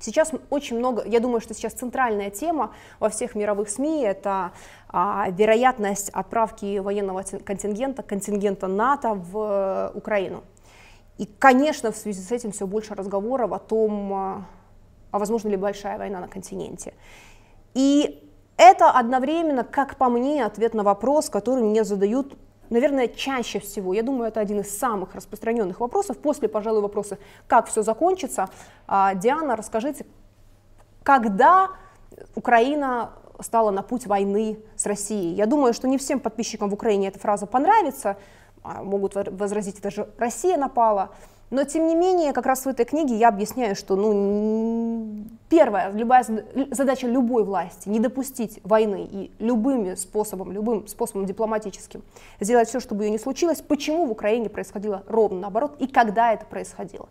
Сейчас очень много, я думаю, что сейчас центральная тема во всех мировых СМИ – это а, вероятность отправки военного контингента, контингента НАТО в э, Украину. И, конечно, в связи с этим все больше разговоров о том, а, а возможно ли большая война на континенте. И это одновременно, как по мне, ответ на вопрос, который мне задают наверное, чаще всего, я думаю, это один из самых распространенных вопросов, после, пожалуй, вопроса, как все закончится. А, Диана, расскажите, когда Украина стала на путь войны с Россией? Я думаю, что не всем подписчикам в Украине эта фраза понравится, а, могут возразить, это же Россия напала. Но, тем не менее, как раз в этой книге я объясняю, что, ну, первая любая задача любой власти — не допустить войны и любыми способом, любым способом дипломатическим сделать все, чтобы ее не случилось, почему в Украине происходило ровно наоборот и когда это происходило.